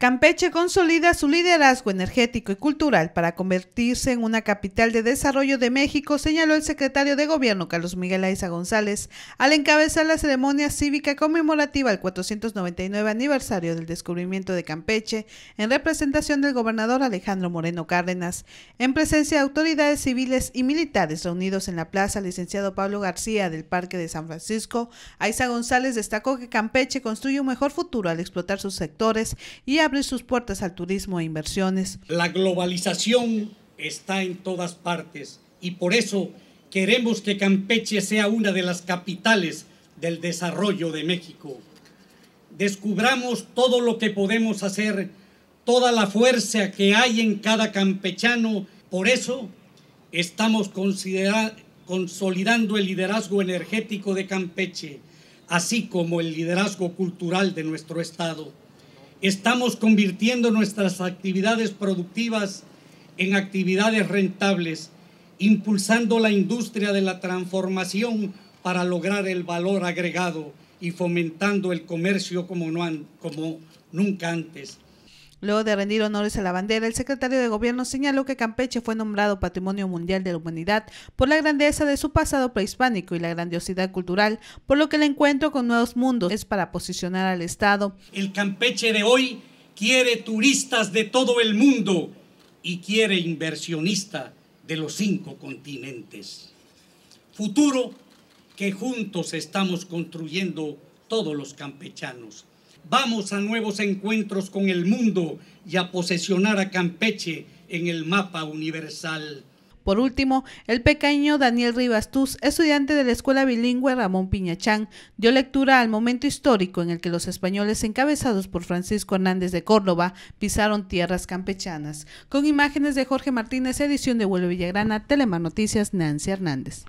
Campeche consolida su liderazgo energético y cultural para convertirse en una capital de desarrollo de México, señaló el secretario de Gobierno Carlos Miguel Aiza González al encabezar la ceremonia cívica conmemorativa al 499 aniversario del descubrimiento de Campeche en representación del gobernador Alejandro Moreno Cárdenas, en presencia de autoridades civiles y militares reunidos en la plaza licenciado Pablo García del Parque de San Francisco. Aiza González destacó que Campeche construye un mejor futuro al explotar sus sectores y a abrir sus puertas al turismo e inversiones. La globalización está en todas partes y por eso queremos que Campeche sea una de las capitales del desarrollo de México. Descubramos todo lo que podemos hacer, toda la fuerza que hay en cada campechano. Por eso estamos consolidando el liderazgo energético de Campeche, así como el liderazgo cultural de nuestro Estado. Estamos convirtiendo nuestras actividades productivas en actividades rentables, impulsando la industria de la transformación para lograr el valor agregado y fomentando el comercio como, no, como nunca antes. Luego de rendir honores a la bandera, el secretario de Gobierno señaló que Campeche fue nombrado Patrimonio Mundial de la Humanidad por la grandeza de su pasado prehispánico y la grandiosidad cultural, por lo que el encuentro con nuevos mundos es para posicionar al Estado. El Campeche de hoy quiere turistas de todo el mundo y quiere inversionista de los cinco continentes. Futuro que juntos estamos construyendo todos los campechanos. Vamos a nuevos encuentros con el mundo y a posesionar a Campeche en el mapa universal. Por último, el pequeño Daniel Rivas Tuz, estudiante de la Escuela Bilingüe Ramón Piñachán, dio lectura al momento histórico en el que los españoles encabezados por Francisco Hernández de Córdoba pisaron tierras campechanas. Con imágenes de Jorge Martínez, edición de Huelo Villagrana, Telemar Noticias, Nancy Hernández.